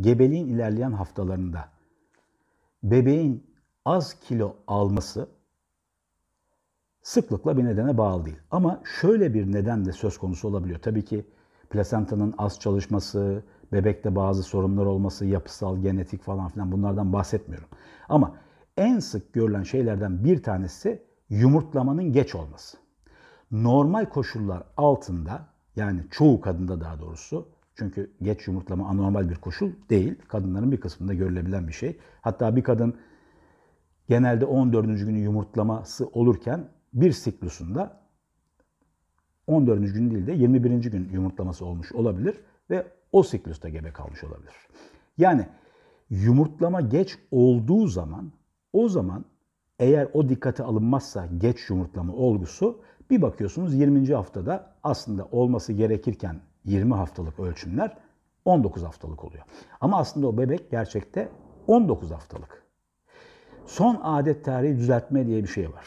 gebeliğin ilerleyen haftalarında bebeğin az kilo alması sıklıkla bir nedene bağlı değil. Ama şöyle bir neden de söz konusu olabiliyor. Tabii ki plasentanın az çalışması, bebekte bazı sorunlar olması, yapısal, genetik falan filan bunlardan bahsetmiyorum. Ama en sık görülen şeylerden bir tanesi yumurtlamanın geç olması. Normal koşullar altında yani çoğu kadında daha doğrusu çünkü geç yumurtlama anormal bir koşul değil. Kadınların bir kısmında görülebilen bir şey. Hatta bir kadın genelde 14. günü yumurtlaması olurken bir siklusunda 14. gün değil de 21. gün yumurtlaması olmuş olabilir ve o siklusta gebe kalmış olabilir. Yani yumurtlama geç olduğu zaman o zaman eğer o dikkate alınmazsa geç yumurtlama olgusu bir bakıyorsunuz 20. haftada aslında olması gerekirken 20 haftalık ölçümler 19 haftalık oluyor. Ama aslında o bebek gerçekte 19 haftalık. Son adet tarihi düzeltme diye bir şey var.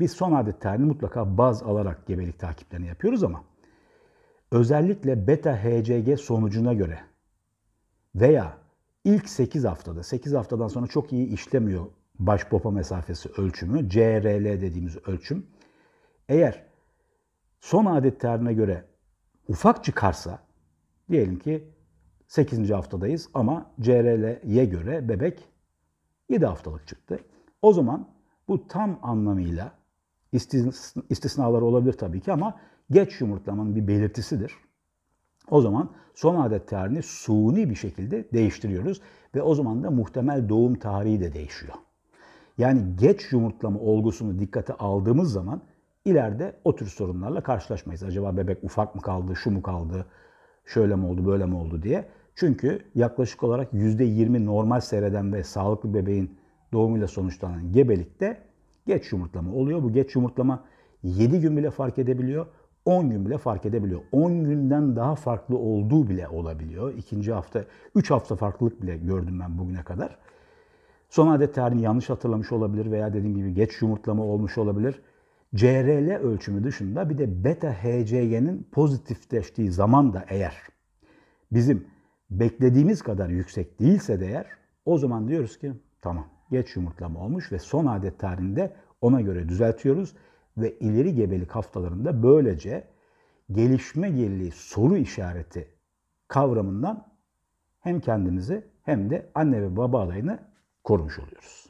Biz son adet tarihini mutlaka baz alarak gebelik takiplerini yapıyoruz ama özellikle beta HCG sonucuna göre veya ilk 8 haftada, 8 haftadan sonra çok iyi işlemiyor baş popa mesafesi ölçümü, CRL dediğimiz ölçüm. Eğer son adet tarihine göre ufak çıkarsa diyelim ki 8. haftadayız ama CRL'ye göre bebek 7 haftalık çıktı. O zaman bu tam anlamıyla istisnalar olabilir tabii ki ama geç yumurtlamanın bir belirtisidir. O zaman son adet tarihini suni bir şekilde değiştiriyoruz ve o zaman da muhtemel doğum tarihi de değişiyor. Yani geç yumurtlama olgusunu dikkate aldığımız zaman ileride o tür sorunlarla karşılaşmayız. Acaba bebek ufak mı kaldı, şu mu kaldı, şöyle mi oldu, böyle mi oldu diye. Çünkü yaklaşık olarak %20 normal seyreden ve sağlıklı bebeğin doğumuyla sonuçlanan gebelikte geç yumurtlama oluyor. Bu geç yumurtlama 7 gün bile fark edebiliyor, 10 gün bile fark edebiliyor. 10 günden daha farklı olduğu bile olabiliyor. İkinci hafta, 3 hafta farklılık bile gördüm ben bugüne kadar. Son adet tarihini yanlış hatırlamış olabilir veya dediğim gibi geç yumurtlama olmuş olabilir. CRL ölçümü dışında bir de beta HCG'nin pozitifleştiği zaman da eğer bizim beklediğimiz kadar yüksek değilse değer o zaman diyoruz ki tamam geç yumurtlama olmuş ve son adet tarihinde ona göre düzeltiyoruz ve ileri gebelik haftalarında böylece gelişme geriliği soru işareti kavramından hem kendimizi hem de anne ve baba adayını korumuş oluyoruz.